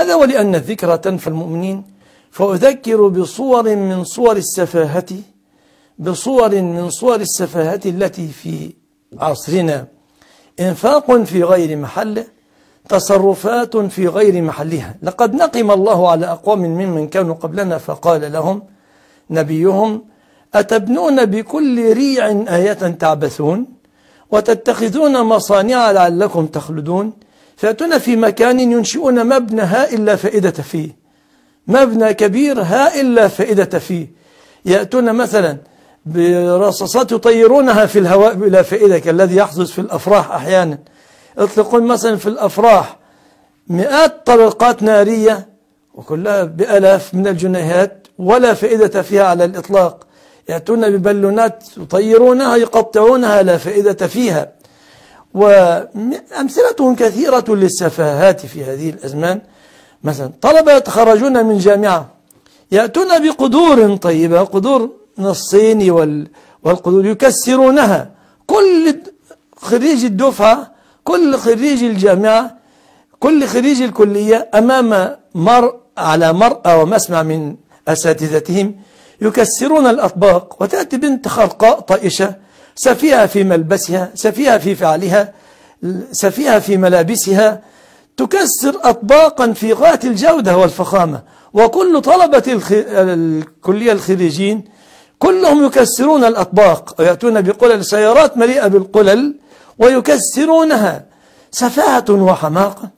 هذا ولأن الذكرى تنفى المؤمنين فأذكر بصور من صور السفاهة بصور من صور السفاهة التي في عصرنا إنفاق في غير محله تصرفات في غير محلها لقد نقم الله على أقوام ممن كانوا قبلنا فقال لهم نبيهم أتبنون بكل ريع آية تعبثون وتتخذون مصانع لعلكم تخلدون فأتونا في مكان ينشئون مبنى هائل لا فائدة فيه مبنى كبير هائل لا فائدة فيه يأتون مثلا برصاصات يطيرونها في الهواء بلا فائدة كالذي يحدث في الأفراح أحيانا يطلقون مثلا في الأفراح مئات طلقات نارية وكلها بألاف من الجنيهات ولا فائدة فيها على الإطلاق يأتون ببالونات يطيرونها يقطعونها لا فائدة فيها وأمثلتهم كثيرة للسفاهات في هذه الأزمان مثلا طلبة يتخرجون من جامعة يأتون بقدور طيبة قدور من الصين والقدور يكسرونها كل خريج الدفعة كل خريج الجامعة كل خريج الكلية أمام مر على مرأى ومسمع من أساتذتهم يكسرون الأطباق وتأتي بنت خرقاء طائشة سفيهة في ملبسها سفيهة في فعلها سفيهة في ملابسها تكسر أطباقا في غاية الجودة والفخامة وكل طلبة الكلية الخريجين كلهم يكسرون الأطباق ويأتون بقلل سيارات مليئة بالقلل ويكسرونها سفاهة وحماقة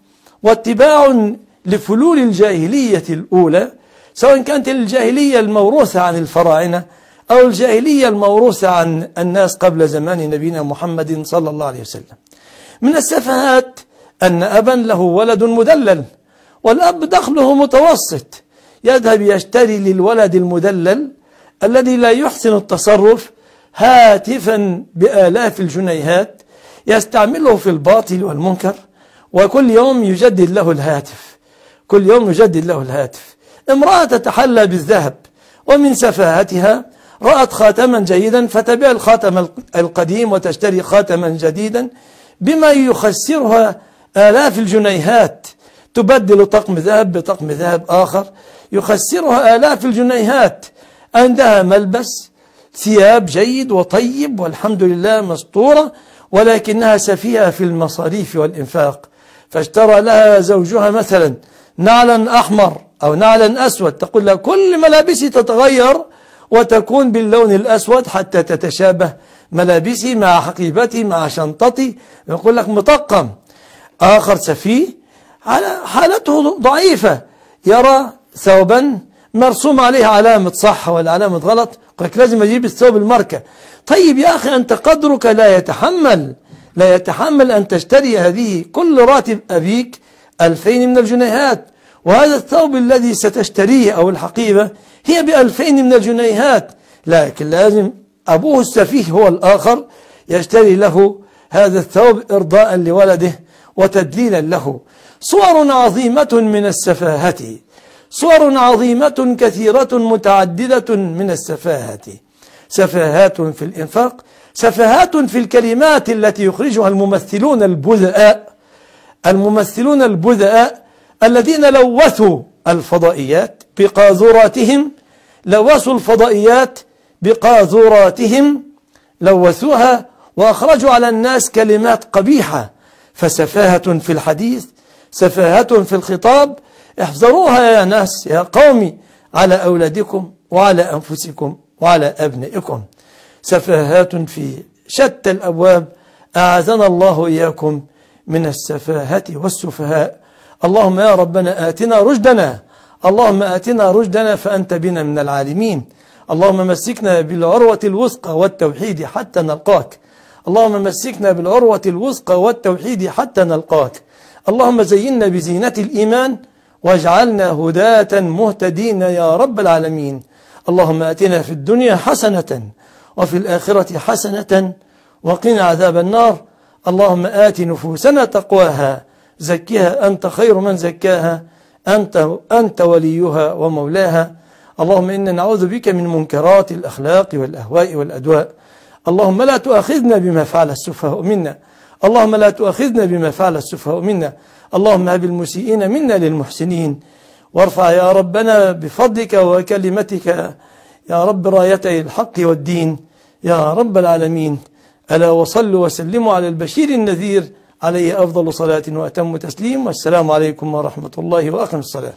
واتباع لفلول الجاهلية الأولى سواء كانت الجاهلية الموروثة عن الفراعنة أو الجاهلية الموروثة عن الناس قبل زمان نبينا محمد صلى الله عليه وسلم من السفهات أن أبا له ولد مدلل والأب دخله متوسط يذهب يشتري للولد المدلل الذي لا يحسن التصرف هاتفا بآلاف الجنيهات يستعمله في الباطل والمنكر وكل يوم يجدد له الهاتف كل يوم يجدد له الهاتف امرأة تتحلى بالذهب ومن سفاهتها رأت خاتما جيدا فتبيع الخاتم القديم وتشتري خاتما جديدا بما يخسرها آلاف الجنيهات تبدل طقم ذهب بطقم ذهب آخر يخسرها آلاف الجنيهات عندها ملبس ثياب جيد وطيب والحمد لله مستورة ولكنها سفيئة في المصاريف والإنفاق فاشترى لها زوجها مثلا نعلا أحمر أو نعلا أسود تقول لها كل ملابسي تتغير وتكون باللون الأسود حتى تتشابه ملابسي مع حقيبتي مع شنطتي يقول لك مطقم آخر سفيه على حالته ضعيفة يرى ثوبا مرسوم عليه علامة صح ولا علامة غلط قلت لازم أجيب الثوب الماركة طيب يا أخي أنت قدرك لا يتحمل لا يتحمل أن تشتري هذه كل راتب أبيك ألفين من الجنيهات وهذا الثوب الذي ستشتريه أو الحقيبة هي بألفين من الجنيهات لكن لازم أبوه السفيه هو الآخر يشتري له هذا الثوب إرضاء لولده وتدليلا له صور عظيمة من السفاهة صور عظيمة كثيرة متعددة من السفاهة سفاهات في الإنفاق سفاهات في الكلمات التي يخرجها الممثلون البذاء الممثلون البذاء الذين لوثوا الفضائيات بقاذوراتهم لوثوا الفضائيات بقاذوراتهم لوثوها وأخرجوا على الناس كلمات قبيحة فسفاهة في الحديث سفاهة في الخطاب احذروها يا ناس يا قومي على أولادكم وعلى أنفسكم وعلى أبنائكم سفاهات في شتى الأبواب أعاذنا الله إياكم من السفاهة والسفهاء اللهم يا ربنا آتنا رشدنا اللهم آتنا رشدنا فأنت بنا من العالمين اللهم مسكنا بالعروة الوثقى والتوحيد حتى نلقاك اللهم مسكنا بالعروة الوثقى والتوحيد حتى نلقاك اللهم زينا بزينة الإيمان واجعلنا هداة مهتدين يا رب العالمين اللهم آتنا في الدنيا حسنة وفي الآخرة حسنة وقنا عذاب النار اللهم آت نفوسنا تقواها زكها أنت خير من زكاها أنت, أنت وليها ومولاها اللهم إنا نعوذ بك من منكرات الأخلاق والأهواء والأدواء اللهم لا تؤاخذنا بما فعل السفهاء منا اللهم لا تؤاخذنا بما فعل السفهاء منا اللهم هب المسيئين منا للمحسنين وارفع يا ربنا بفضلك وكلمتك يا رب رايتي الحق والدين يا رب العالمين ألا وصلوا وسلموا على البشير النذير عليه أفضل صلاة وأتم تسليم والسلام عليكم ورحمة الله وأقم الصلاة